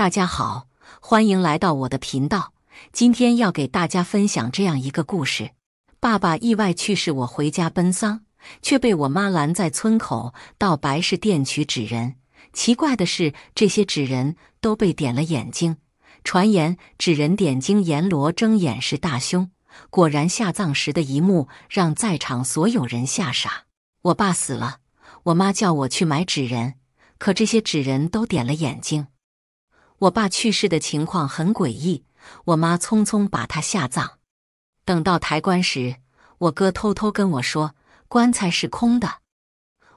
大家好，欢迎来到我的频道。今天要给大家分享这样一个故事：爸爸意外去世，我回家奔丧，却被我妈拦在村口，到白事店取纸人。奇怪的是，这些纸人都被点了眼睛。传言纸人点睛，阎罗睁眼是大凶。果然，下葬时的一幕让在场所有人吓傻。我爸死了，我妈叫我去买纸人，可这些纸人都点了眼睛。我爸去世的情况很诡异，我妈匆匆把他下葬。等到抬棺时，我哥偷偷跟我说，棺材是空的。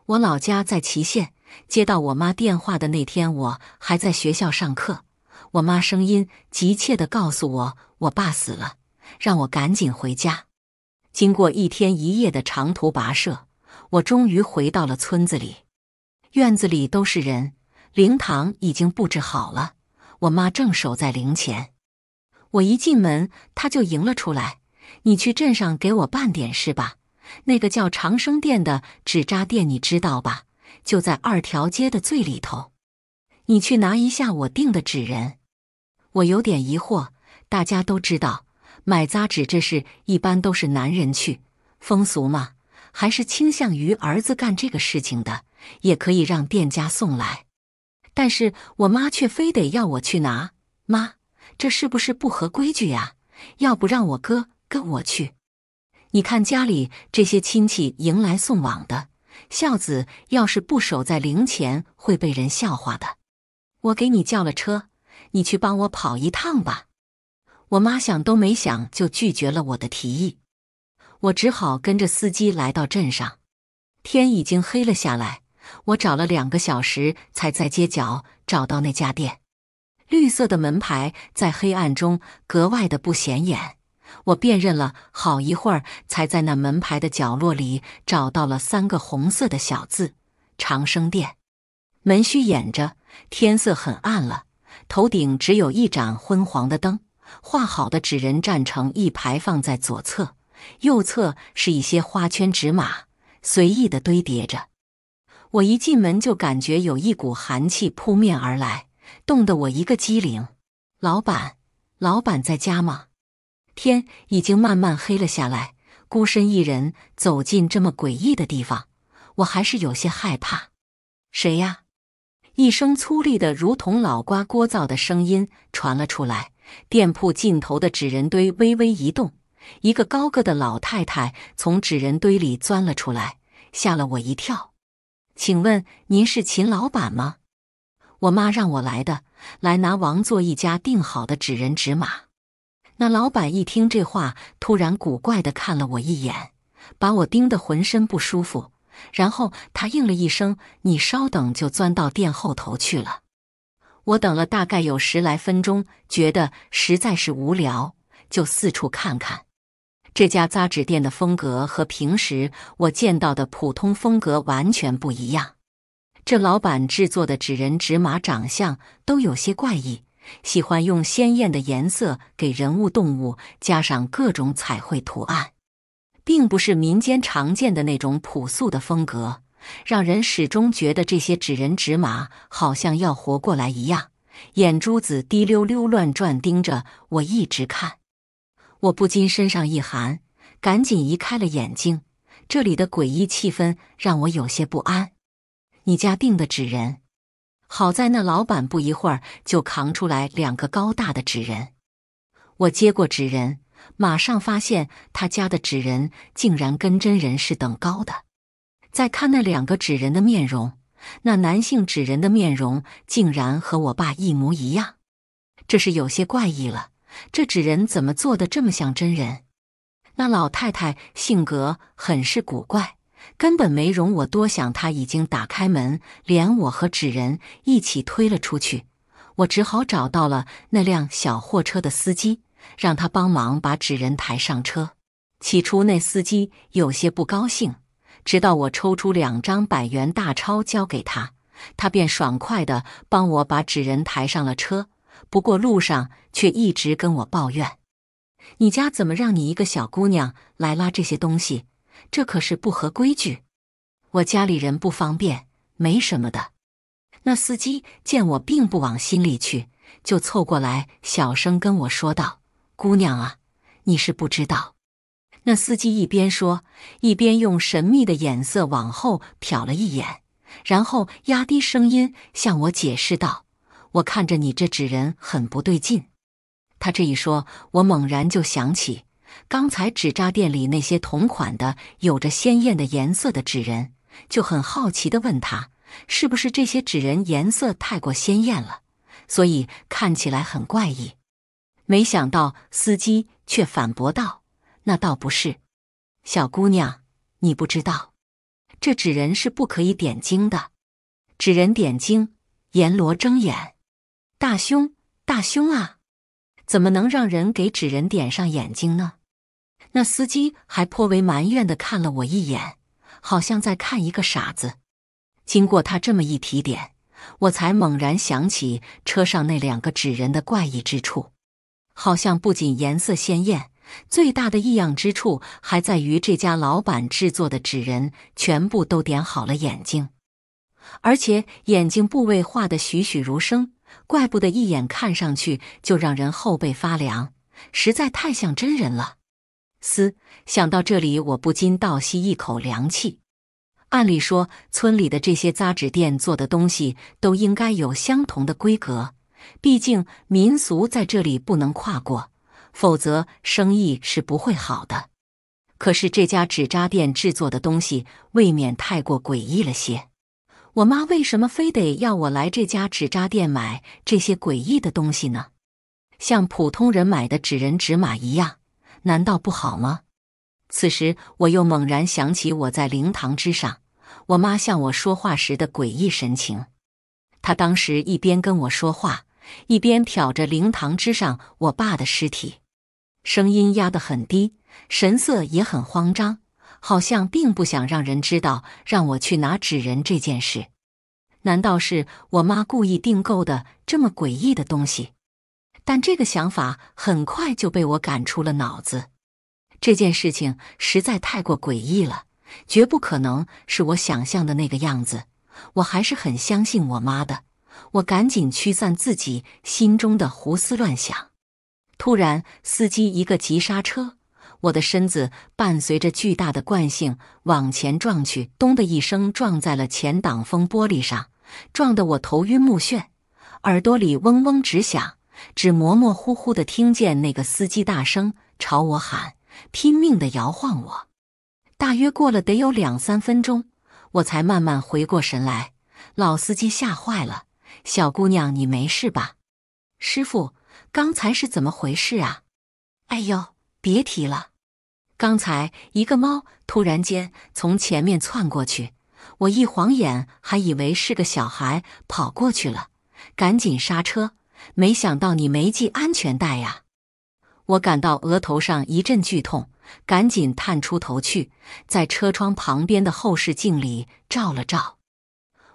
我老家在祁县，接到我妈电话的那天，我还在学校上课。我妈声音急切的告诉我，我爸死了，让我赶紧回家。经过一天一夜的长途跋涉，我终于回到了村子里。院子里都是人，灵堂已经布置好了。我妈正守在灵前，我一进门，她就迎了出来。你去镇上给我办点事吧。那个叫长生殿的纸扎店，你知道吧？就在二条街的最里头。你去拿一下我订的纸人。我有点疑惑，大家都知道买扎纸这事一般都是男人去，风俗嘛，还是倾向于儿子干这个事情的，也可以让店家送来。但是我妈却非得要我去拿，妈，这是不是不合规矩呀？要不让我哥跟我去？你看家里这些亲戚迎来送往的，孝子要是不守在灵前，会被人笑话的。我给你叫了车，你去帮我跑一趟吧。我妈想都没想就拒绝了我的提议，我只好跟着司机来到镇上，天已经黑了下来。我找了两个小时，才在街角找到那家店。绿色的门牌在黑暗中格外的不显眼。我辨认了好一会儿，才在那门牌的角落里找到了三个红色的小字“长生殿”。门虚掩着，天色很暗了，头顶只有一盏昏黄的灯。画好的纸人站成一排，放在左侧；右侧是一些花圈纸马，随意的堆叠着。我一进门就感觉有一股寒气扑面而来，冻得我一个机灵。老板，老板在家吗？天已经慢慢黑了下来，孤身一人走进这么诡异的地方，我还是有些害怕。谁呀？一声粗粝的、如同老瓜聒噪的声音传了出来。店铺尽头的纸人堆微微一动，一个高个的老太太从纸人堆里钻了出来，吓了我一跳。请问您是秦老板吗？我妈让我来的，来拿王座一家订好的纸人纸马。那老板一听这话，突然古怪的看了我一眼，把我盯得浑身不舒服。然后他应了一声“你稍等”，就钻到店后头去了。我等了大概有十来分钟，觉得实在是无聊，就四处看看。这家扎纸店的风格和平时我见到的普通风格完全不一样。这老板制作的纸人纸马长相都有些怪异，喜欢用鲜艳的颜色给人物动物加上各种彩绘图案，并不是民间常见的那种朴素的风格，让人始终觉得这些纸人纸马好像要活过来一样，眼珠子滴溜溜乱转，盯着我一直看。我不禁身上一寒，赶紧移开了眼睛。这里的诡异气氛让我有些不安。你家定的纸人，好在那老板不一会儿就扛出来两个高大的纸人。我接过纸人，马上发现他家的纸人竟然跟真人是等高的。再看那两个纸人的面容，那男性纸人的面容竟然和我爸一模一样，这是有些怪异了。这纸人怎么做的这么像真人？那老太太性格很是古怪，根本没容我多想，她已经打开门，连我和纸人一起推了出去。我只好找到了那辆小货车的司机，让他帮忙把纸人抬上车。起初那司机有些不高兴，直到我抽出两张百元大钞交给他，他便爽快的帮我把纸人抬上了车。不过路上却一直跟我抱怨：“你家怎么让你一个小姑娘来拉这些东西？这可是不合规矩。”我家里人不方便，没什么的。那司机见我并不往心里去，就凑过来小声跟我说道：“姑娘啊，你是不知道。”那司机一边说，一边用神秘的眼色往后瞟了一眼，然后压低声音向我解释道。我看着你这纸人很不对劲，他这一说，我猛然就想起刚才纸扎店里那些同款的、有着鲜艳的颜色的纸人，就很好奇的问他，是不是这些纸人颜色太过鲜艳了，所以看起来很怪异？没想到司机却反驳道：“那倒不是，小姑娘，你不知道，这纸人是不可以点睛的，纸人点睛，阎罗睁眼。”大凶大凶啊！怎么能让人给纸人点上眼睛呢？那司机还颇为埋怨的看了我一眼，好像在看一个傻子。经过他这么一提点，我才猛然想起车上那两个纸人的怪异之处，好像不仅颜色鲜艳，最大的异样之处还在于这家老板制作的纸人全部都点好了眼睛，而且眼睛部位画的栩栩如生。怪不得一眼看上去就让人后背发凉，实在太像真人了。思想到这里，我不禁倒吸一口凉气。按理说，村里的这些扎纸店做的东西都应该有相同的规格，毕竟民俗在这里不能跨过，否则生意是不会好的。可是这家纸扎店制作的东西，未免太过诡异了些。我妈为什么非得要我来这家纸扎店买这些诡异的东西呢？像普通人买的纸人纸马一样，难道不好吗？此时，我又猛然想起我在灵堂之上，我妈向我说话时的诡异神情。她当时一边跟我说话，一边挑着灵堂之上我爸的尸体，声音压得很低，神色也很慌张。好像并不想让人知道让我去拿纸人这件事，难道是我妈故意订购的这么诡异的东西？但这个想法很快就被我赶出了脑子。这件事情实在太过诡异了，绝不可能是我想象的那个样子。我还是很相信我妈的。我赶紧驱散自己心中的胡思乱想。突然，司机一个急刹车。我的身子伴随着巨大的惯性往前撞去，咚的一声撞在了前挡风玻璃上，撞得我头晕目眩，耳朵里嗡嗡直响，只模模糊糊的听见那个司机大声朝我喊，拼命的摇晃我。大约过了得有两三分钟，我才慢慢回过神来。老司机吓坏了：“小姑娘，你没事吧？”“师傅，刚才是怎么回事啊？”“哎呦，别提了。”刚才一个猫突然间从前面窜过去，我一晃眼还以为是个小孩跑过去了，赶紧刹车。没想到你没系安全带呀！我感到额头上一阵剧痛，赶紧探出头去，在车窗旁边的后视镜里照了照，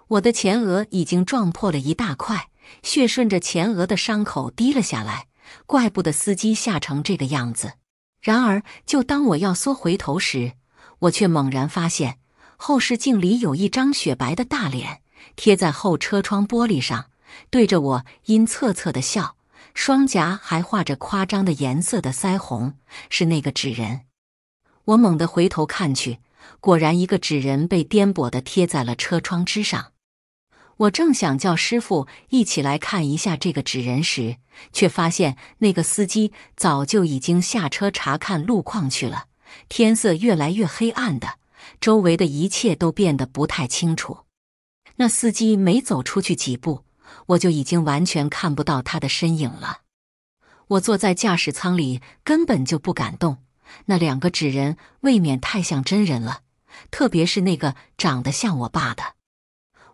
我的前额已经撞破了一大块，血顺着前额的伤口滴了下来。怪不得司机吓成这个样子。然而，就当我要缩回头时，我却猛然发现后视镜里有一张雪白的大脸贴在后车窗玻璃上，对着我阴恻恻的笑，双颊还画着夸张的颜色的腮红，是那个纸人。我猛地回头看去，果然一个纸人被颠簸地贴在了车窗之上。我正想叫师傅一起来看一下这个纸人时，却发现那个司机早就已经下车查看路况去了。天色越来越黑暗的，周围的一切都变得不太清楚。那司机没走出去几步，我就已经完全看不到他的身影了。我坐在驾驶舱里，根本就不敢动。那两个纸人未免太像真人了，特别是那个长得像我爸的。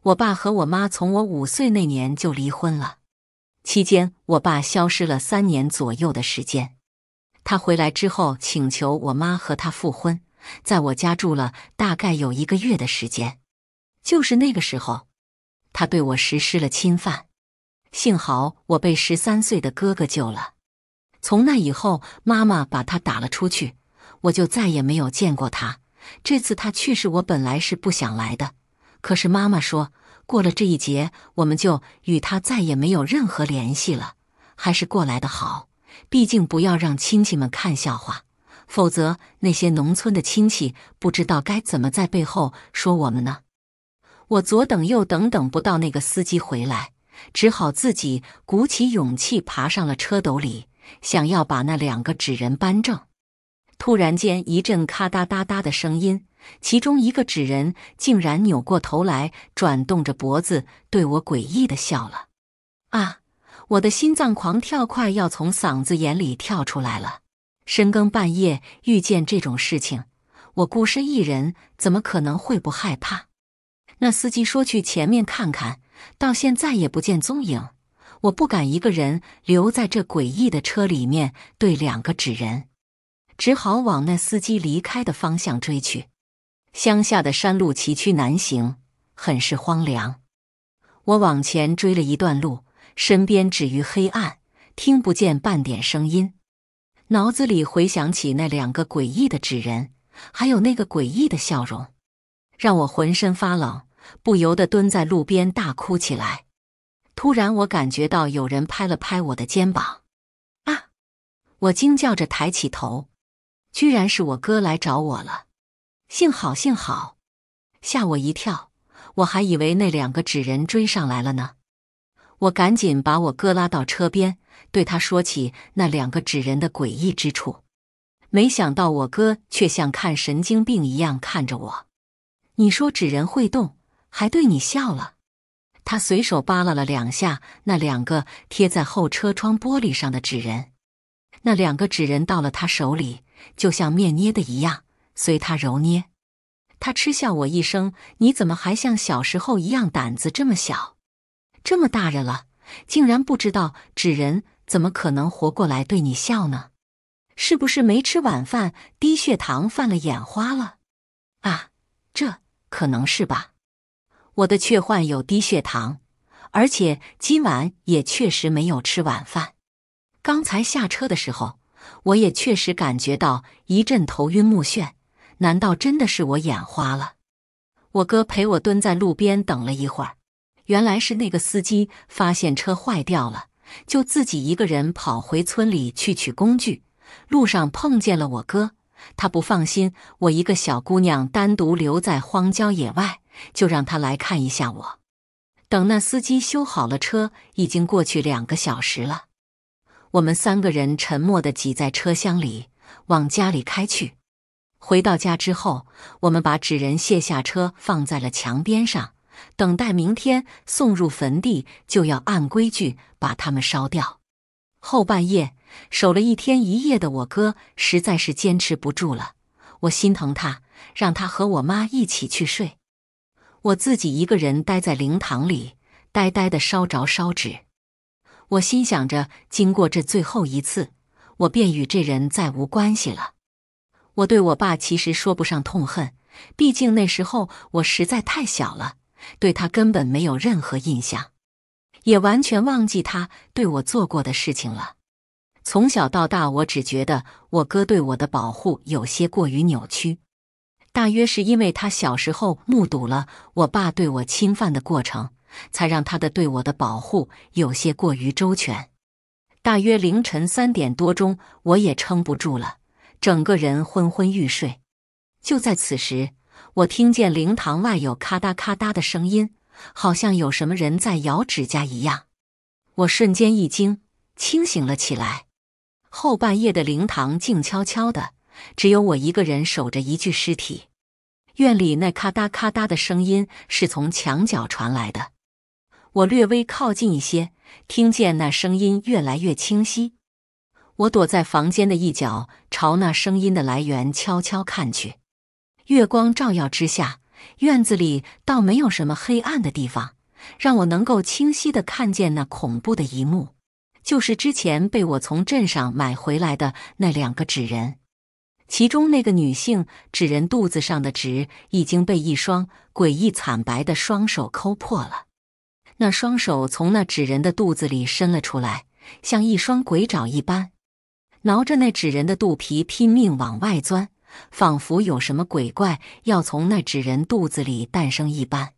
我爸和我妈从我五岁那年就离婚了，期间我爸消失了三年左右的时间。他回来之后请求我妈和他复婚，在我家住了大概有一个月的时间。就是那个时候，他对我实施了侵犯。幸好我被十三岁的哥哥救了。从那以后，妈妈把他打了出去，我就再也没有见过他。这次他去世，我本来是不想来的。可是妈妈说，过了这一劫，我们就与他再也没有任何联系了。还是过来的好，毕竟不要让亲戚们看笑话，否则那些农村的亲戚不知道该怎么在背后说我们呢。我左等右等，等不到那个司机回来，只好自己鼓起勇气爬上了车斗里，想要把那两个纸人搬正。突然间，一阵咔哒哒哒的声音。其中一个纸人竟然扭过头来，转动着脖子，对我诡异的笑了。啊！我的心脏狂跳，快要从嗓子眼里跳出来了。深更半夜遇见这种事情，我孤身一人，怎么可能会不害怕？那司机说去前面看看，到现在也不见踪影。我不敢一个人留在这诡异的车里面，对两个纸人，只好往那司机离开的方向追去。乡下的山路崎岖难行，很是荒凉。我往前追了一段路，身边只余黑暗，听不见半点声音。脑子里回想起那两个诡异的纸人，还有那个诡异的笑容，让我浑身发冷，不由得蹲在路边大哭起来。突然，我感觉到有人拍了拍我的肩膀，啊！我惊叫着抬起头，居然是我哥来找我了。幸好幸好，吓我一跳！我还以为那两个纸人追上来了呢。我赶紧把我哥拉到车边，对他说起那两个纸人的诡异之处。没想到我哥却像看神经病一样看着我。你说纸人会动，还对你笑了。他随手扒拉了两下那两个贴在后车窗玻璃上的纸人，那两个纸人到了他手里，就像面捏的一样。随他揉捏，他嗤笑我一声：“你怎么还像小时候一样胆子这么小？这么大人了，竟然不知道纸人怎么可能活过来对你笑呢？是不是没吃晚饭，低血糖犯了，眼花了？”啊，这可能是吧。我的确患有低血糖，而且今晚也确实没有吃晚饭。刚才下车的时候，我也确实感觉到一阵头晕目眩。难道真的是我眼花了？我哥陪我蹲在路边等了一会儿，原来是那个司机发现车坏掉了，就自己一个人跑回村里去取工具。路上碰见了我哥，他不放心我一个小姑娘单独留在荒郊野外，就让他来看一下我。等那司机修好了车，已经过去两个小时了。我们三个人沉默地挤在车厢里往家里开去。回到家之后，我们把纸人卸下车，放在了墙边上，等待明天送入坟地。就要按规矩把他们烧掉。后半夜守了一天一夜的我哥，实在是坚持不住了。我心疼他，让他和我妈一起去睡，我自己一个人待在灵堂里，呆呆的烧着烧纸。我心想着，经过这最后一次，我便与这人再无关系了。我对我爸其实说不上痛恨，毕竟那时候我实在太小了，对他根本没有任何印象，也完全忘记他对我做过的事情了。从小到大，我只觉得我哥对我的保护有些过于扭曲。大约是因为他小时候目睹了我爸对我侵犯的过程，才让他的对我的保护有些过于周全。大约凌晨三点多钟，我也撑不住了。整个人昏昏欲睡，就在此时，我听见灵堂外有咔嗒咔嗒的声音，好像有什么人在咬指甲一样。我瞬间一惊，清醒了起来。后半夜的灵堂静悄悄的，只有我一个人守着一具尸体。院里那咔嗒咔嗒的声音是从墙角传来的，我略微靠近一些，听见那声音越来越清晰。我躲在房间的一角，朝那声音的来源悄悄看去。月光照耀之下，院子里倒没有什么黑暗的地方，让我能够清晰的看见那恐怖的一幕。就是之前被我从镇上买回来的那两个纸人，其中那个女性纸人肚子上的纸已经被一双诡异惨白的双手抠破了，那双手从那纸人的肚子里伸了出来，像一双鬼爪一般。挠着那纸人的肚皮，拼命往外钻，仿佛有什么鬼怪要从那纸人肚子里诞生一般。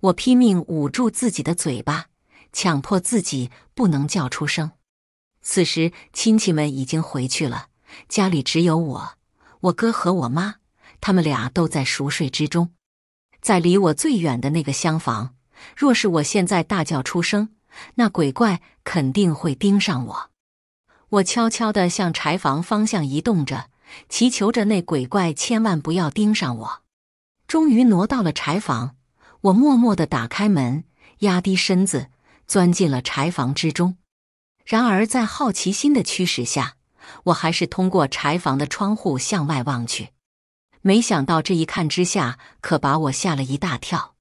我拼命捂住自己的嘴巴，强迫自己不能叫出声。此时，亲戚们已经回去了，家里只有我、我哥和我妈，他们俩都在熟睡之中。在离我最远的那个厢房，若是我现在大叫出声，那鬼怪肯定会盯上我。我悄悄地向柴房方向移动着，祈求着那鬼怪千万不要盯上我。终于挪到了柴房，我默默地打开门，压低身子，钻进了柴房之中。然而，在好奇心的驱使下，我还是通过柴房的窗户向外望去。没想到这一看之下，可把我吓了一大跳。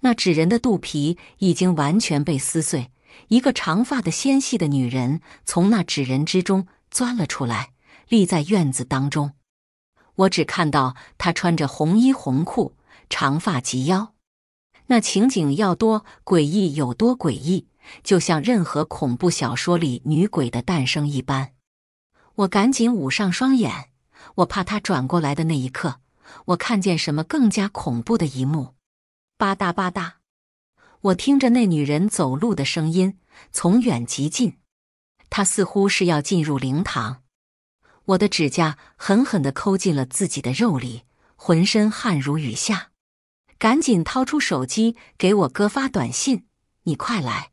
那纸人的肚皮已经完全被撕碎。一个长发的纤细的女人从那纸人之中钻了出来，立在院子当中。我只看到她穿着红衣红裤，长发及腰。那情景要多诡异有多诡异，就像任何恐怖小说里女鬼的诞生一般。我赶紧捂上双眼，我怕她转过来的那一刻，我看见什么更加恐怖的一幕。吧嗒吧嗒。我听着那女人走路的声音，从远及近，她似乎是要进入灵堂。我的指甲狠狠地抠进了自己的肉里，浑身汗如雨下。赶紧掏出手机给我哥发短信：“你快来，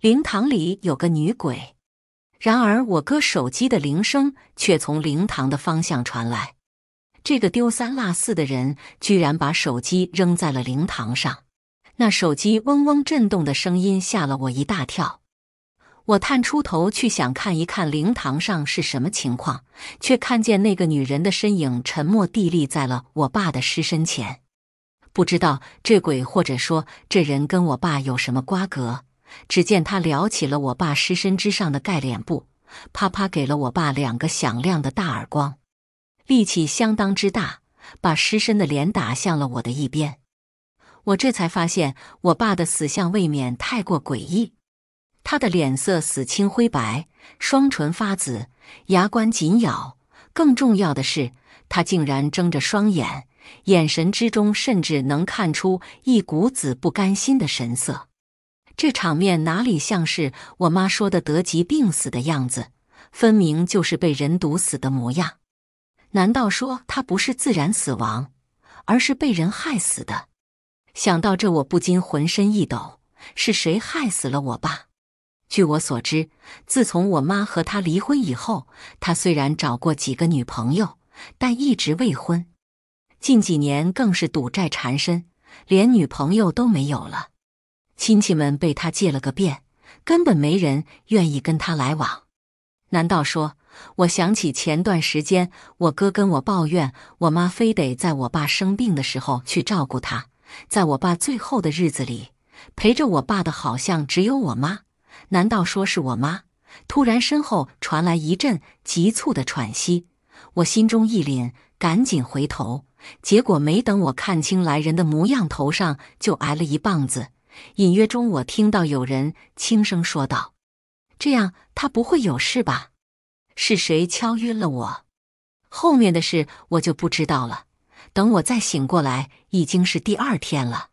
灵堂里有个女鬼。”然而我哥手机的铃声却从灵堂的方向传来。这个丢三落四的人居然把手机扔在了灵堂上。那手机嗡嗡震动的声音吓了我一大跳，我探出头去想看一看灵堂上是什么情况，却看见那个女人的身影沉默地立在了我爸的尸身前。不知道这鬼或者说这人跟我爸有什么瓜葛。只见他撩起了我爸尸身之上的盖脸布，啪啪给了我爸两个响亮的大耳光，力气相当之大，把尸身的脸打向了我的一边。我这才发现，我爸的死相未免太过诡异。他的脸色死青灰白，双唇发紫，牙关紧咬。更重要的是，他竟然睁着双眼，眼神之中甚至能看出一股子不甘心的神色。这场面哪里像是我妈说的得疾病死的样子？分明就是被人毒死的模样。难道说他不是自然死亡，而是被人害死的？想到这，我不禁浑身一抖。是谁害死了我爸？据我所知，自从我妈和他离婚以后，他虽然找过几个女朋友，但一直未婚。近几年更是赌债缠身，连女朋友都没有了。亲戚们被他借了个遍，根本没人愿意跟他来往。难道说……我想起前段时间我哥跟我抱怨，我妈非得在我爸生病的时候去照顾他。在我爸最后的日子里，陪着我爸的好像只有我妈。难道说是我妈？突然，身后传来一阵急促的喘息，我心中一凛，赶紧回头。结果没等我看清来人的模样，头上就挨了一棒子。隐约中，我听到有人轻声说道：“这样他不会有事吧？”是谁敲晕了我？后面的事我就不知道了。等我再醒过来，已经是第二天了。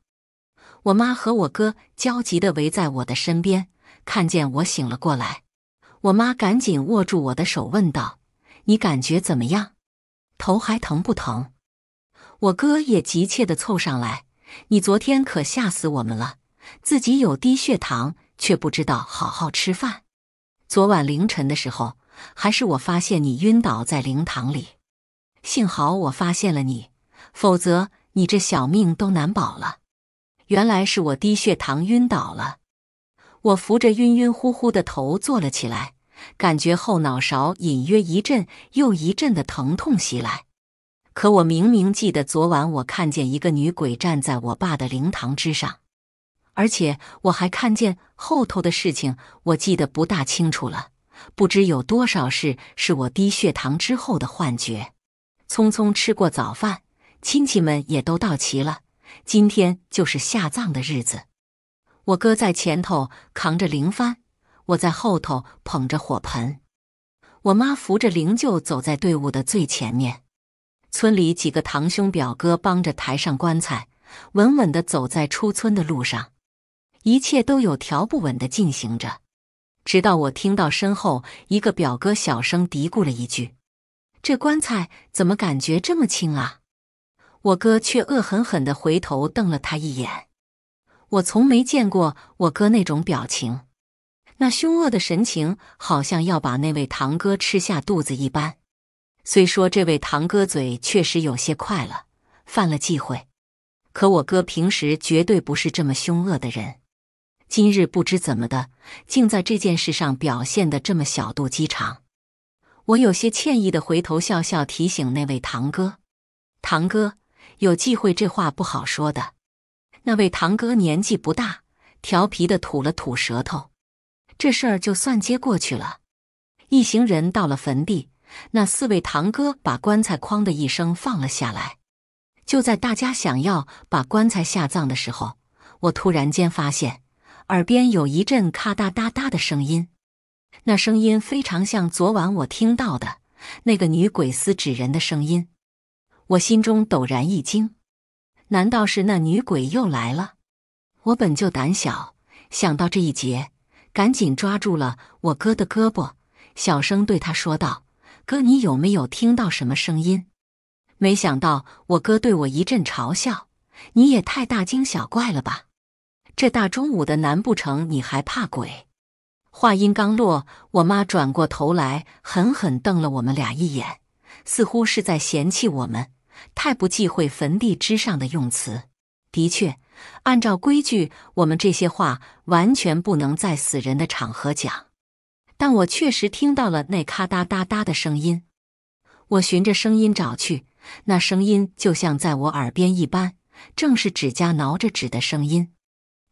我妈和我哥焦急地围在我的身边，看见我醒了过来，我妈赶紧握住我的手，问道：“你感觉怎么样？头还疼不疼？”我哥也急切地凑上来：“你昨天可吓死我们了！自己有低血糖，却不知道好好吃饭。昨晚凌晨的时候，还是我发现你晕倒在灵堂里，幸好我发现了你。”否则你这小命都难保了。原来是我低血糖晕倒了。我扶着晕晕乎乎的头坐了起来，感觉后脑勺隐约一阵又一阵的疼痛袭来。可我明明记得昨晚我看见一个女鬼站在我爸的灵堂之上，而且我还看见后头的事情，我记得不大清楚了。不知有多少事是我低血糖之后的幻觉。匆匆吃过早饭。亲戚们也都到齐了，今天就是下葬的日子。我哥在前头扛着灵幡，我在后头捧着火盆，我妈扶着灵柩走在队伍的最前面。村里几个堂兄表哥帮着抬上棺材，稳稳地走在出村的路上，一切都有条不紊地进行着。直到我听到身后一个表哥小声嘀咕了一句：“这棺材怎么感觉这么轻啊？”我哥却恶狠狠的回头瞪了他一眼，我从没见过我哥那种表情，那凶恶的神情，好像要把那位堂哥吃下肚子一般。虽说这位堂哥嘴确实有些快了，犯了忌讳，可我哥平时绝对不是这么凶恶的人，今日不知怎么的，竟在这件事上表现的这么小肚鸡肠。我有些歉意的回头笑笑，提醒那位堂哥，堂哥。有忌讳，这话不好说的。那位堂哥年纪不大，调皮的吐了吐舌头，这事儿就算接过去了。一行人到了坟地，那四位堂哥把棺材哐的一声放了下来。就在大家想要把棺材下葬的时候，我突然间发现耳边有一阵咔哒哒哒的声音，那声音非常像昨晚我听到的那个女鬼撕纸人的声音。我心中陡然一惊，难道是那女鬼又来了？我本就胆小，想到这一劫，赶紧抓住了我哥的胳膊，小声对他说道：“哥，你有没有听到什么声音？”没想到我哥对我一阵嘲笑：“你也太大惊小怪了吧？这大中午的，难不成你还怕鬼？”话音刚落，我妈转过头来，狠狠瞪了我们俩一眼，似乎是在嫌弃我们。太不忌讳坟地之上的用词。的确，按照规矩，我们这些话完全不能在死人的场合讲。但我确实听到了那咔哒哒哒的声音。我循着声音找去，那声音就像在我耳边一般，正是指甲挠着纸的声音。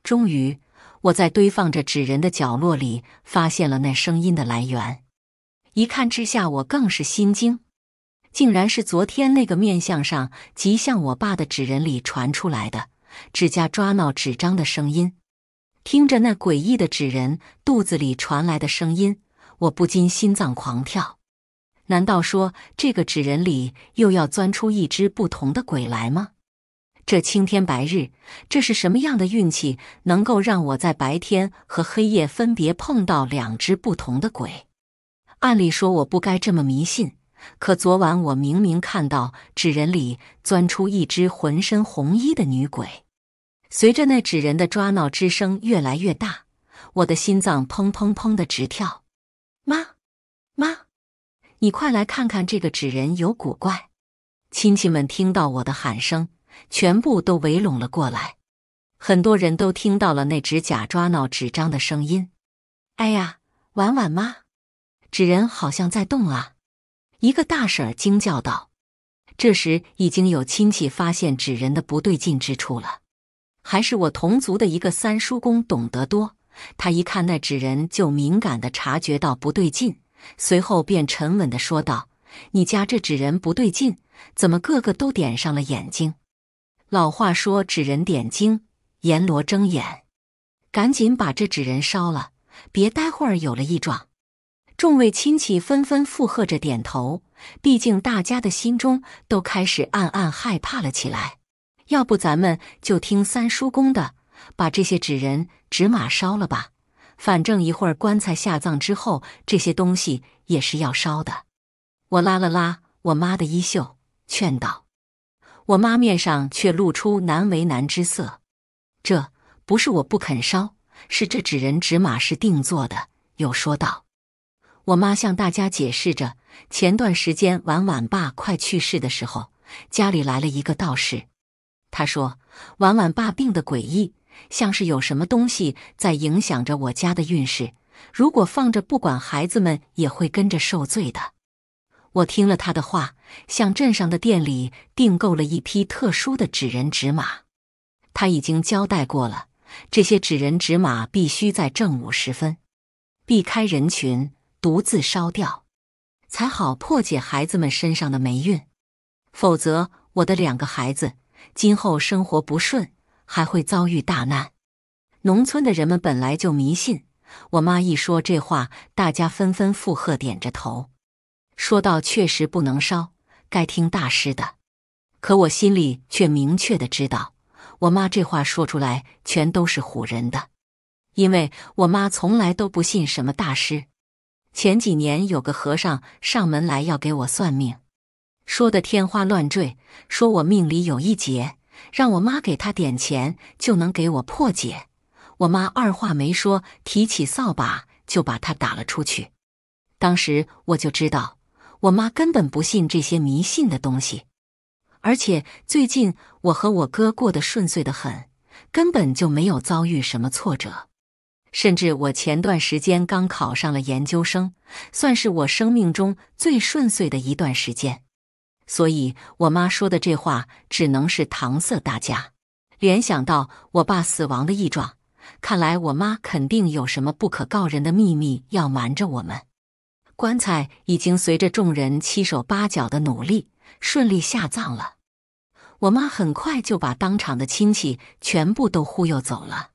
终于，我在堆放着纸人的角落里发现了那声音的来源。一看之下，我更是心惊。竟然是昨天那个面相上极像我爸的纸人里传出来的，指甲抓挠纸张的声音。听着那诡异的纸人肚子里传来的声音，我不禁心脏狂跳。难道说这个纸人里又要钻出一只不同的鬼来吗？这青天白日，这是什么样的运气能够让我在白天和黑夜分别碰到两只不同的鬼？按理说我不该这么迷信。可昨晚我明明看到纸人里钻出一只浑身红衣的女鬼，随着那纸人的抓挠之声越来越大，我的心脏砰砰砰的直跳。妈，妈，你快来看看这个纸人有古怪！亲戚们听到我的喊声，全部都围拢了过来，很多人都听到了那只假抓挠纸张的声音。哎呀，婉婉妈，纸人好像在动啊！一个大婶惊叫道：“这时已经有亲戚发现纸人的不对劲之处了。还是我同族的一个三叔公懂得多，他一看那纸人就敏感的察觉到不对劲，随后便沉稳的说道：‘你家这纸人不对劲，怎么个个都点上了眼睛？老话说纸人点睛，阎罗睁眼，赶紧把这纸人烧了，别待会儿有了异状。’”众位亲戚纷纷附和着点头，毕竟大家的心中都开始暗暗害怕了起来。要不咱们就听三叔公的，把这些纸人纸马烧了吧。反正一会儿棺材下葬之后，这些东西也是要烧的。我拉了拉我妈的衣袖，劝道：“我妈面上却露出难为难之色，这不是我不肯烧，是这纸人纸马是定做的。”又说道。我妈向大家解释着：前段时间，婉婉爸快去世的时候，家里来了一个道士。他说，婉婉爸病的诡异，像是有什么东西在影响着我家的运势。如果放着不管，孩子们也会跟着受罪的。我听了他的话，向镇上的店里订购了一批特殊的纸人纸马。他已经交代过了，这些纸人纸马必须在正午时分，避开人群。独自烧掉，才好破解孩子们身上的霉运，否则我的两个孩子今后生活不顺，还会遭遇大难。农村的人们本来就迷信，我妈一说这话，大家纷纷附和，点着头，说到确实不能烧，该听大师的。可我心里却明确的知道，我妈这话说出来全都是唬人的，因为我妈从来都不信什么大师。前几年有个和尚上门来要给我算命，说的天花乱坠，说我命里有一劫，让我妈给他点钱就能给我破解。我妈二话没说，提起扫把就把他打了出去。当时我就知道，我妈根本不信这些迷信的东西。而且最近我和我哥过得顺遂的很，根本就没有遭遇什么挫折。甚至我前段时间刚考上了研究生，算是我生命中最顺遂的一段时间。所以我妈说的这话只能是搪塞大家。联想到我爸死亡的异状，看来我妈肯定有什么不可告人的秘密要瞒着我们。棺材已经随着众人七手八脚的努力顺利下葬了。我妈很快就把当场的亲戚全部都忽悠走了。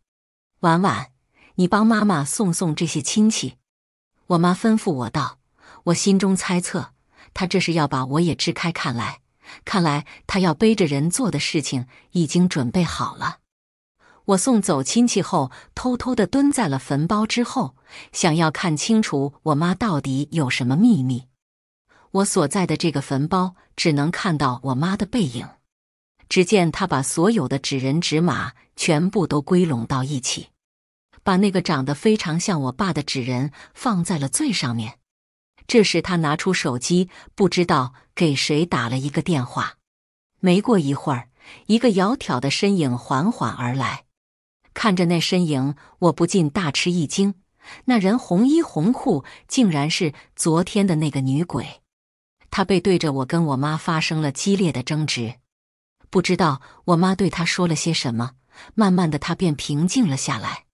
晚晚。你帮妈妈送送这些亲戚，我妈吩咐我道。我心中猜测，她这是要把我也支开。看来，看来她要背着人做的事情已经准备好了。我送走亲戚后，偷偷地蹲在了坟包之后，想要看清楚我妈到底有什么秘密。我所在的这个坟包只能看到我妈的背影。只见她把所有的纸人纸马全部都归拢到一起。把那个长得非常像我爸的纸人放在了最上面。这时，他拿出手机，不知道给谁打了一个电话。没过一会儿，一个窈窕的身影缓缓而来。看着那身影，我不禁大吃一惊。那人红衣红裤，竟然是昨天的那个女鬼。她背对着我，跟我妈发生了激烈的争执。不知道我妈对他说了些什么，慢慢的，她便平静了下来。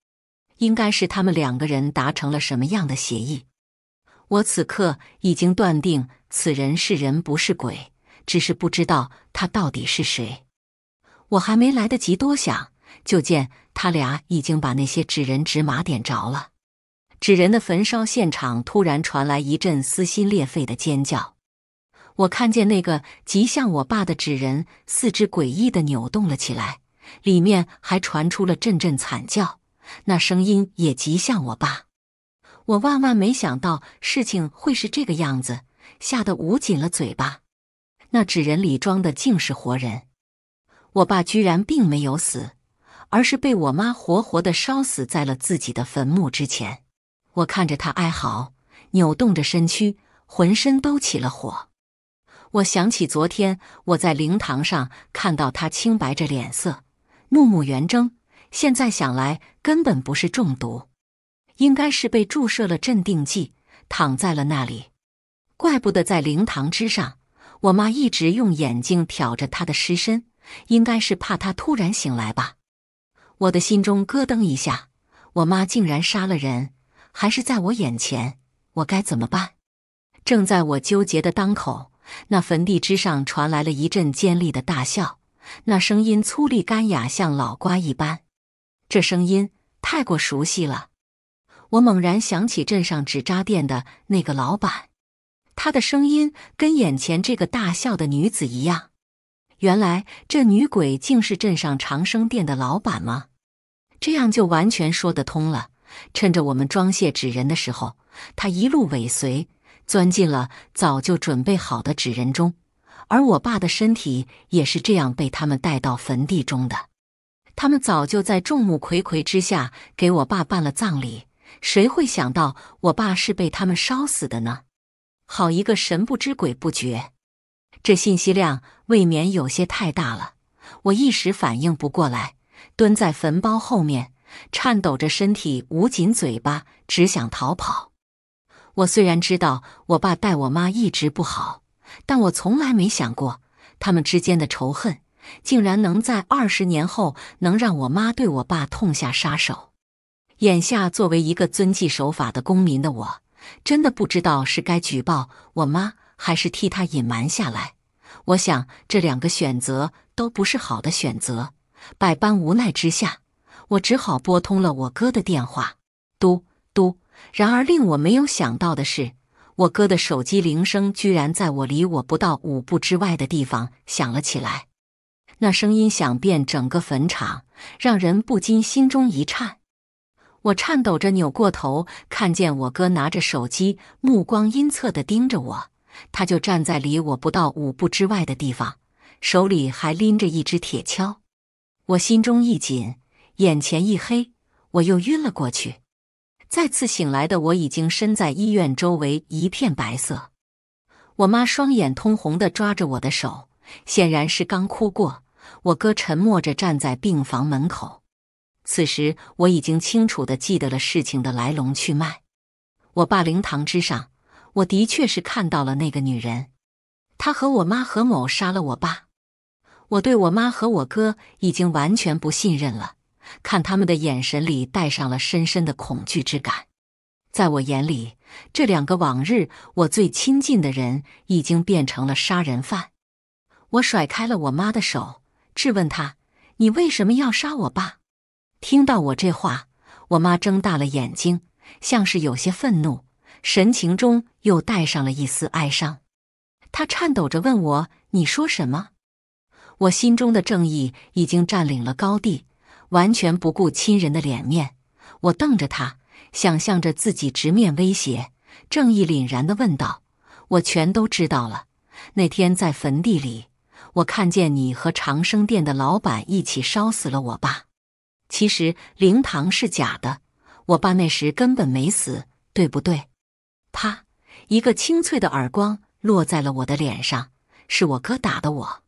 应该是他们两个人达成了什么样的协议？我此刻已经断定此人是人不是鬼，只是不知道他到底是谁。我还没来得及多想，就见他俩已经把那些纸人纸马点着了。纸人的焚烧现场突然传来一阵撕心裂肺的尖叫，我看见那个极像我爸的纸人四肢诡异的扭动了起来，里面还传出了阵阵惨叫。那声音也极像我爸，我万万没想到事情会是这个样子，吓得捂紧了嘴巴。那纸人里装的竟是活人，我爸居然并没有死，而是被我妈活活的烧死在了自己的坟墓之前。我看着他哀嚎，扭动着身躯，浑身都起了火。我想起昨天我在灵堂上看到他清白着脸色，怒目圆睁。现在想来，根本不是中毒，应该是被注射了镇定剂，躺在了那里。怪不得在灵堂之上，我妈一直用眼睛瞟着他的尸身，应该是怕他突然醒来吧。我的心中咯噔一下，我妈竟然杀了人，还是在我眼前，我该怎么办？正在我纠结的当口，那坟地之上传来了一阵尖利的大笑，那声音粗粝干哑，像老瓜一般。这声音太过熟悉了，我猛然想起镇上纸扎店的那个老板，他的声音跟眼前这个大笑的女子一样。原来这女鬼竟是镇上长生店的老板吗？这样就完全说得通了。趁着我们装卸纸人的时候，她一路尾随，钻进了早就准备好的纸人中，而我爸的身体也是这样被他们带到坟地中的。他们早就在众目睽睽之下给我爸办了葬礼，谁会想到我爸是被他们烧死的呢？好一个神不知鬼不觉，这信息量未免有些太大了，我一时反应不过来，蹲在坟包后面，颤抖着身体，捂紧嘴巴，只想逃跑。我虽然知道我爸待我妈一直不好，但我从来没想过他们之间的仇恨。竟然能在二十年后能让我妈对我爸痛下杀手，眼下作为一个遵纪守法的公民的我，真的不知道是该举报我妈，还是替她隐瞒下来。我想这两个选择都不是好的选择。百般无奈之下，我只好拨通了我哥的电话。嘟嘟，然而令我没有想到的是，我哥的手机铃声居然在我离我不到五步之外的地方响了起来。那声音响遍整个坟场，让人不禁心中一颤。我颤抖着扭过头，看见我哥拿着手机，目光阴恻地盯着我。他就站在离我不到五步之外的地方，手里还拎着一只铁锹。我心中一紧，眼前一黑，我又晕了过去。再次醒来的我已经身在医院，周围一片白色。我妈双眼通红地抓着我的手，显然是刚哭过。我哥沉默着站在病房门口。此时，我已经清楚地记得了事情的来龙去脉。我爸灵堂之上，我的确是看到了那个女人。她和我妈何某杀了我爸。我对我妈和我哥已经完全不信任了，看他们的眼神里带上了深深的恐惧之感。在我眼里，这两个往日我最亲近的人，已经变成了杀人犯。我甩开了我妈的手。质问他：“你为什么要杀我爸？”听到我这话，我妈睁大了眼睛，像是有些愤怒，神情中又带上了一丝哀伤。她颤抖着问我：“你说什么？”我心中的正义已经占领了高地，完全不顾亲人的脸面。我瞪着他，想象着自己直面威胁，正义凛然的问道：“我全都知道了，那天在坟地里。”我看见你和长生店的老板一起烧死了我爸。其实灵堂是假的，我爸那时根本没死，对不对？啪！一个清脆的耳光落在了我的脸上，是我哥打的。我，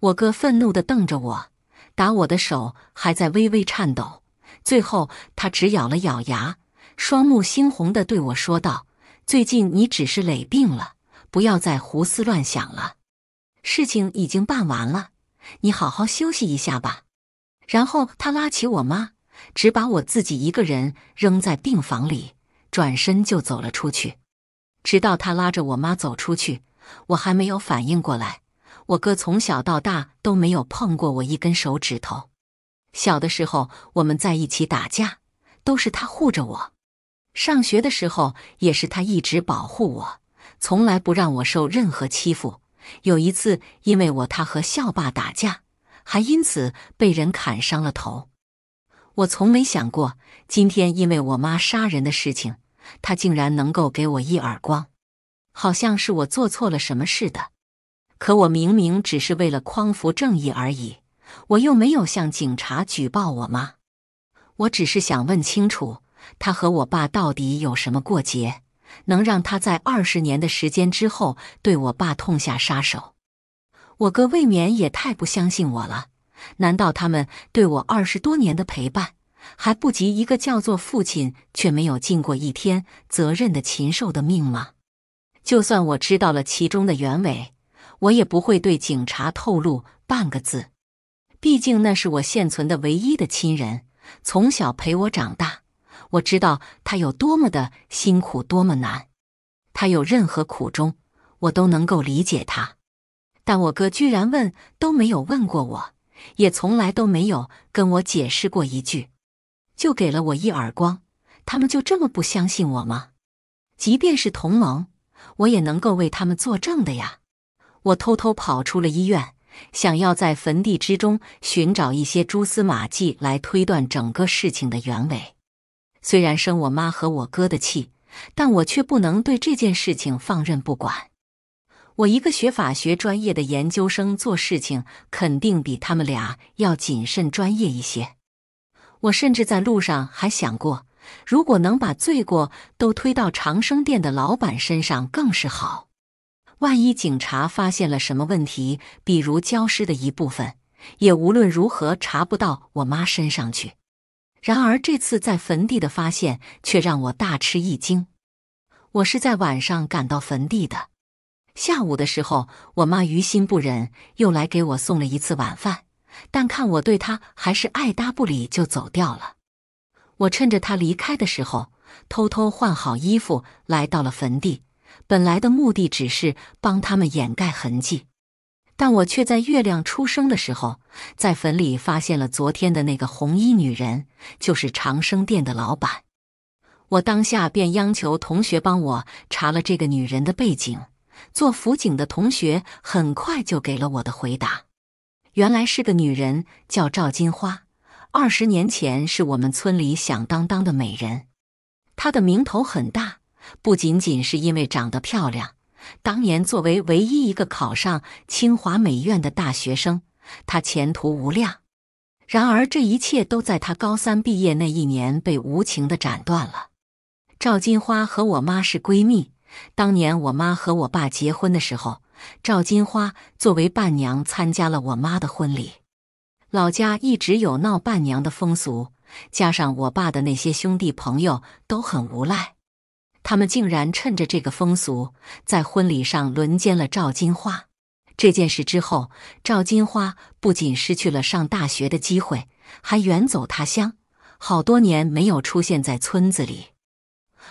我哥愤怒地瞪着我，打我的手还在微微颤抖。最后，他只咬了咬牙，双目猩红地对我说道：“最近你只是累病了，不要再胡思乱想了。”事情已经办完了，你好好休息一下吧。然后他拉起我妈，只把我自己一个人扔在病房里，转身就走了出去。直到他拉着我妈走出去，我还没有反应过来。我哥从小到大都没有碰过我一根手指头。小的时候我们在一起打架，都是他护着我；上学的时候也是他一直保护我，从来不让我受任何欺负。有一次，因为我他和校霸打架，还因此被人砍伤了头。我从没想过，今天因为我妈杀人的事情，他竟然能够给我一耳光，好像是我做错了什么似的。可我明明只是为了匡扶正义而已，我又没有向警察举报我妈，我只是想问清楚他和我爸到底有什么过节。能让他在二十年的时间之后对我爸痛下杀手？我哥未免也太不相信我了。难道他们对我二十多年的陪伴，还不及一个叫做父亲却没有尽过一天责任的禽兽的命吗？就算我知道了其中的原委，我也不会对警察透露半个字。毕竟那是我现存的唯一的亲人，从小陪我长大。我知道他有多么的辛苦，多么难，他有任何苦衷，我都能够理解他。但我哥居然问都没有问过我，也从来都没有跟我解释过一句，就给了我一耳光。他们就这么不相信我吗？即便是同盟，我也能够为他们作证的呀。我偷偷跑出了医院，想要在坟地之中寻找一些蛛丝马迹，来推断整个事情的原委。虽然生我妈和我哥的气，但我却不能对这件事情放任不管。我一个学法学专业的研究生做事情，肯定比他们俩要谨慎专业一些。我甚至在路上还想过，如果能把罪过都推到长生店的老板身上，更是好。万一警察发现了什么问题，比如焦尸的一部分，也无论如何查不到我妈身上去。然而这次在坟地的发现却让我大吃一惊。我是在晚上赶到坟地的。下午的时候，我妈于心不忍，又来给我送了一次晚饭，但看我对她还是爱搭不理，就走掉了。我趁着她离开的时候，偷偷换好衣服来到了坟地。本来的目的只是帮他们掩盖痕迹。但我却在月亮出生的时候，在坟里发现了昨天的那个红衣女人，就是长生店的老板。我当下便央求同学帮我查了这个女人的背景。做辅警的同学很快就给了我的回答：原来是个女人，叫赵金花，二十年前是我们村里响当当的美人。她的名头很大，不仅仅是因为长得漂亮。当年作为唯一一个考上清华美院的大学生，他前途无量。然而，这一切都在他高三毕业那一年被无情的斩断了。赵金花和我妈是闺蜜。当年我妈和我爸结婚的时候，赵金花作为伴娘参加了我妈的婚礼。老家一直有闹伴娘的风俗，加上我爸的那些兄弟朋友都很无赖。他们竟然趁着这个风俗，在婚礼上轮奸了赵金花。这件事之后，赵金花不仅失去了上大学的机会，还远走他乡，好多年没有出现在村子里。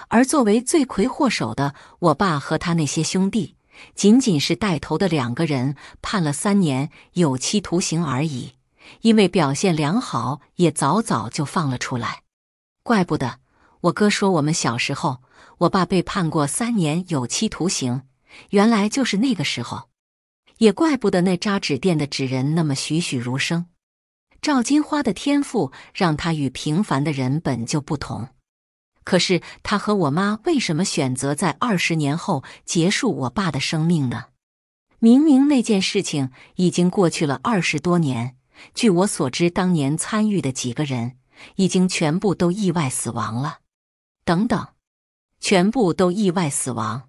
而作为罪魁祸首的我爸和他那些兄弟，仅仅是带头的两个人判了三年有期徒刑而已，因为表现良好，也早早就放了出来。怪不得。我哥说，我们小时候，我爸被判过三年有期徒刑，原来就是那个时候，也怪不得那扎纸店的纸人那么栩栩如生。赵金花的天赋让他与平凡的人本就不同，可是他和我妈为什么选择在二十年后结束我爸的生命呢？明明那件事情已经过去了二十多年，据我所知，当年参与的几个人已经全部都意外死亡了。等等，全部都意外死亡。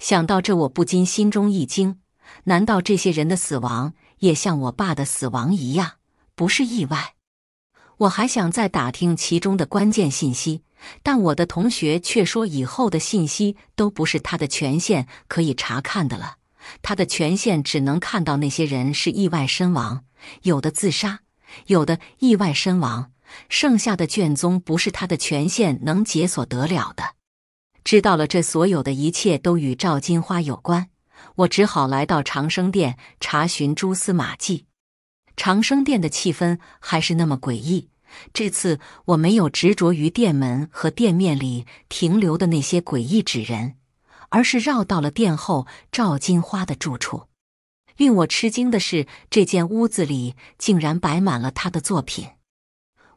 想到这，我不禁心中一惊。难道这些人的死亡也像我爸的死亡一样，不是意外？我还想再打听其中的关键信息，但我的同学却说，以后的信息都不是他的权限可以查看的了。他的权限只能看到那些人是意外身亡，有的自杀，有的意外身亡。剩下的卷宗不是他的权限能解锁得了的。知道了这所有的一切都与赵金花有关，我只好来到长生殿查询蛛丝马迹。长生殿的气氛还是那么诡异。这次我没有执着于殿门和店面里停留的那些诡异纸人，而是绕到了殿后赵金花的住处。令我吃惊的是，这间屋子里竟然摆满了他的作品。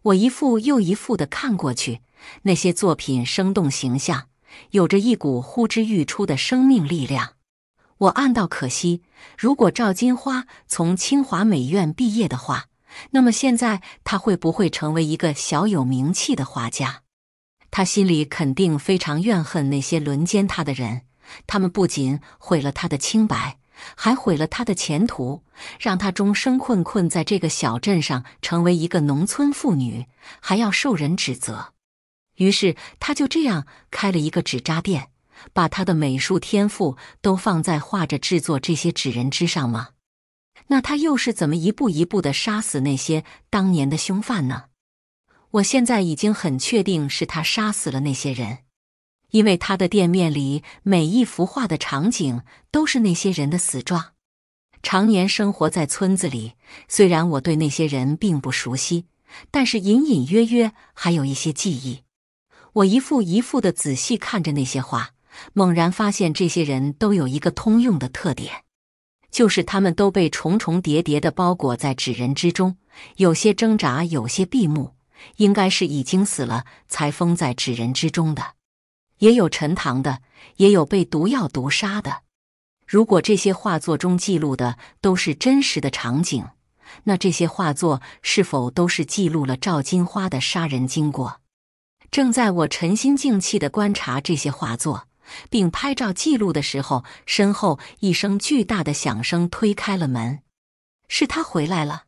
我一幅又一幅的看过去，那些作品生动形象，有着一股呼之欲出的生命力量。我暗道可惜，如果赵金花从清华美院毕业的话，那么现在他会不会成为一个小有名气的画家？他心里肯定非常怨恨那些轮奸他的人，他们不仅毁了他的清白。还毁了他的前途，让他终生困困在这个小镇上，成为一个农村妇女，还要受人指责。于是他就这样开了一个纸扎店，把他的美术天赋都放在画着制作这些纸人之上吗？那他又是怎么一步一步的杀死那些当年的凶犯呢？我现在已经很确定是他杀死了那些人。因为他的店面里每一幅画的场景都是那些人的死状。常年生活在村子里，虽然我对那些人并不熟悉，但是隐隐约约还有一些记忆。我一幅一幅的仔细看着那些画，猛然发现这些人都有一个通用的特点，就是他们都被重重叠叠的包裹在纸人之中，有些挣扎，有些闭目，应该是已经死了才封在纸人之中的。也有陈塘的，也有被毒药毒杀的。如果这些画作中记录的都是真实的场景，那这些画作是否都是记录了赵金花的杀人经过？正在我沉心静气地观察这些画作并拍照记录的时候，身后一声巨大的响声推开了门，是他回来了。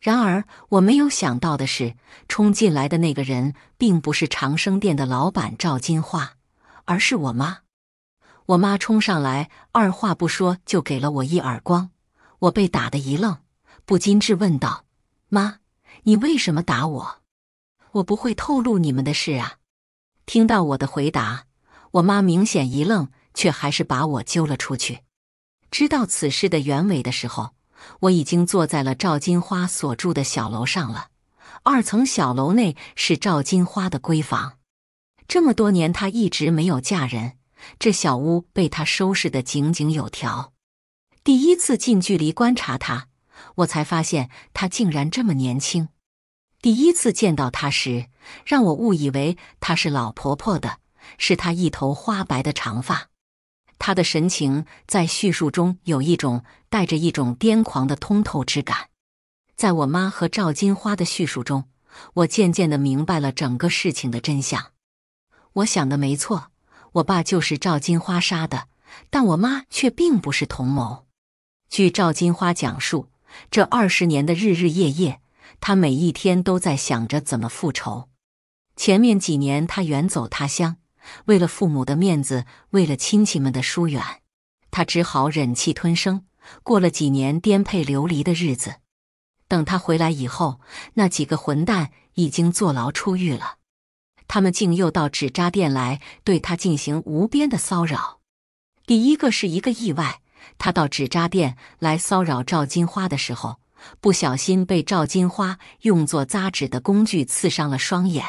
然而我没有想到的是，冲进来的那个人并不是长生店的老板赵金花。而是我妈，我妈冲上来，二话不说就给了我一耳光。我被打得一愣，不禁质问道：“妈，你为什么打我？我不会透露你们的事啊！”听到我的回答，我妈明显一愣，却还是把我揪了出去。知道此事的原委的时候，我已经坐在了赵金花所住的小楼上了。二层小楼内是赵金花的闺房。这么多年，她一直没有嫁人。这小屋被她收拾的井井有条。第一次近距离观察她，我才发现她竟然这么年轻。第一次见到她时，让我误以为她是老婆婆的，是她一头花白的长发。她的神情在叙述中有一种带着一种癫狂的通透之感。在我妈和赵金花的叙述中，我渐渐的明白了整个事情的真相。我想的没错，我爸就是赵金花杀的，但我妈却并不是同谋。据赵金花讲述，这二十年的日日夜夜，她每一天都在想着怎么复仇。前面几年，她远走他乡，为了父母的面子，为了亲戚们的疏远，她只好忍气吞声，过了几年颠沛流离的日子。等她回来以后，那几个混蛋已经坐牢出狱了。他们竟又到纸扎店来对他进行无边的骚扰。第一个是一个意外，他到纸扎店来骚扰赵金花的时候，不小心被赵金花用作扎纸的工具刺伤了双眼。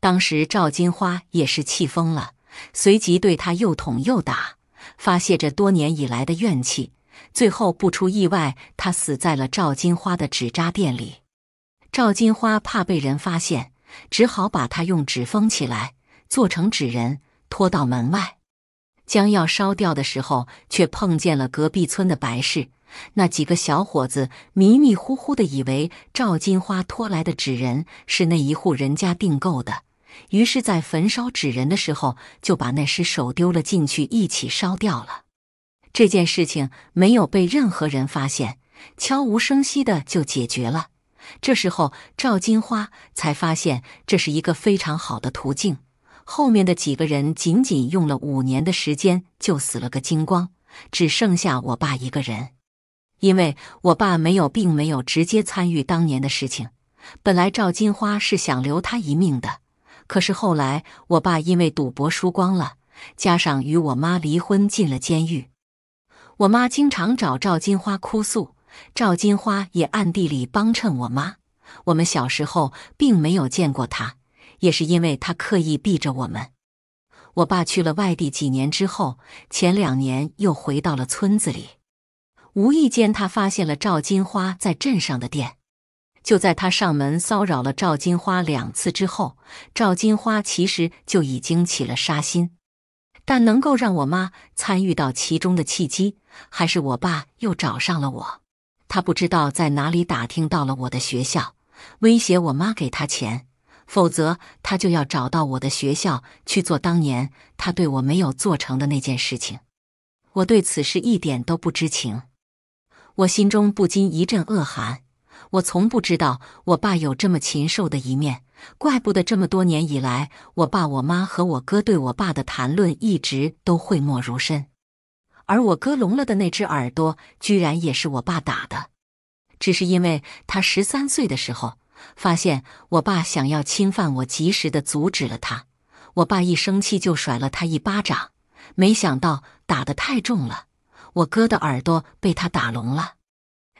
当时赵金花也是气疯了，随即对他又捅又打，发泄着多年以来的怨气。最后不出意外，他死在了赵金花的纸扎店里。赵金花怕被人发现。只好把它用纸封起来，做成纸人，拖到门外。将要烧掉的时候，却碰见了隔壁村的白氏那几个小伙子。迷迷糊糊的，以为赵金花拖来的纸人是那一户人家订购的，于是，在焚烧纸人的时候，就把那尸首丢了进去，一起烧掉了。这件事情没有被任何人发现，悄无声息的就解决了。这时候，赵金花才发现这是一个非常好的途径。后面的几个人仅仅用了五年的时间就死了个精光，只剩下我爸一个人。因为我爸没有，并没有直接参与当年的事情。本来赵金花是想留他一命的，可是后来我爸因为赌博输光了，加上与我妈离婚进了监狱，我妈经常找赵金花哭诉。赵金花也暗地里帮衬我妈。我们小时候并没有见过她，也是因为她刻意避着我们。我爸去了外地几年之后，前两年又回到了村子里。无意间，他发现了赵金花在镇上的店。就在他上门骚扰了赵金花两次之后，赵金花其实就已经起了杀心。但能够让我妈参与到其中的契机，还是我爸又找上了我。他不知道在哪里打听到了我的学校，威胁我妈给他钱，否则他就要找到我的学校去做当年他对我没有做成的那件事情。我对此事一点都不知情，我心中不禁一阵恶寒。我从不知道我爸有这么禽兽的一面，怪不得这么多年以来，我爸、我妈和我哥对我爸的谈论一直都讳莫如深。而我哥聋了的那只耳朵，居然也是我爸打的，只是因为他十三岁的时候发现我爸想要侵犯我，及时的阻止了他。我爸一生气就甩了他一巴掌，没想到打得太重了，我哥的耳朵被他打聋了。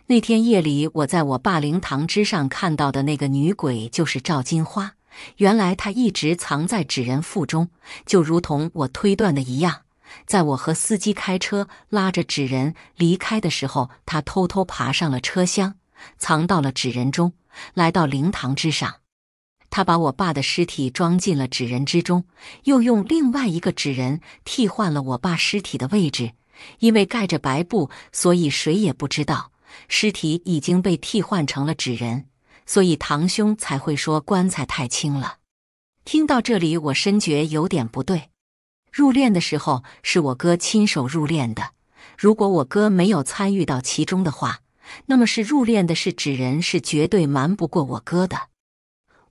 那天夜里，我在我爸灵堂之上看到的那个女鬼，就是赵金花。原来她一直藏在纸人腹中，就如同我推断的一样。在我和司机开车拉着纸人离开的时候，他偷偷爬上了车厢，藏到了纸人中，来到灵堂之上。他把我爸的尸体装进了纸人之中，又用另外一个纸人替换了我爸尸体的位置。因为盖着白布，所以谁也不知道尸体已经被替换成了纸人，所以堂兄才会说棺材太轻了。听到这里，我深觉有点不对。入殓的时候是我哥亲手入殓的。如果我哥没有参与到其中的话，那么是入殓的是纸人是绝对瞒不过我哥的。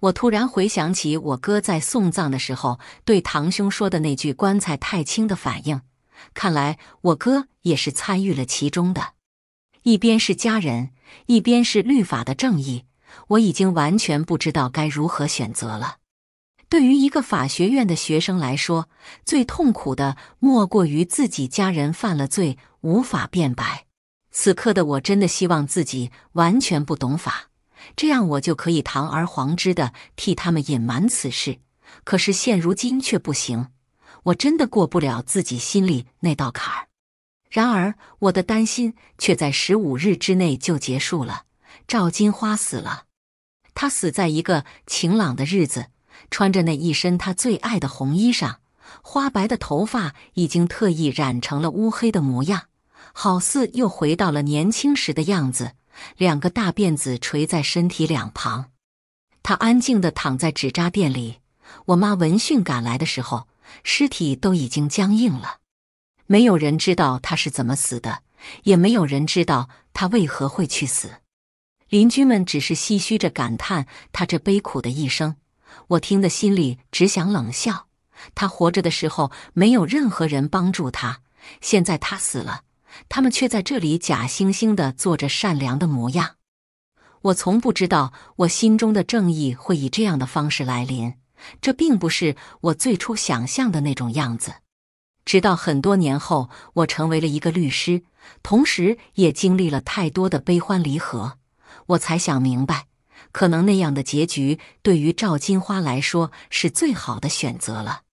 我突然回想起我哥在送葬的时候对堂兄说的那句“棺材太轻”的反应，看来我哥也是参与了其中的。一边是家人，一边是律法的正义，我已经完全不知道该如何选择了。对于一个法学院的学生来说，最痛苦的莫过于自己家人犯了罪无法辩白。此刻的我真的希望自己完全不懂法，这样我就可以堂而皇之的替他们隐瞒此事。可是现如今却不行，我真的过不了自己心里那道坎儿。然而我的担心却在十五日之内就结束了。赵金花死了，她死在一个晴朗的日子。穿着那一身他最爱的红衣裳，花白的头发已经特意染成了乌黑的模样，好似又回到了年轻时的样子。两个大辫子垂在身体两旁，他安静地躺在纸扎店里。我妈闻讯赶来的时候，尸体都已经僵硬了。没有人知道他是怎么死的，也没有人知道他为何会去死。邻居们只是唏嘘着感叹他这悲苦的一生。我听得心里只想冷笑。他活着的时候，没有任何人帮助他；现在他死了，他们却在这里假惺惺的做着善良的模样。我从不知道，我心中的正义会以这样的方式来临。这并不是我最初想象的那种样子。直到很多年后，我成为了一个律师，同时也经历了太多的悲欢离合，我才想明白。可能那样的结局对于赵金花来说是最好的选择了。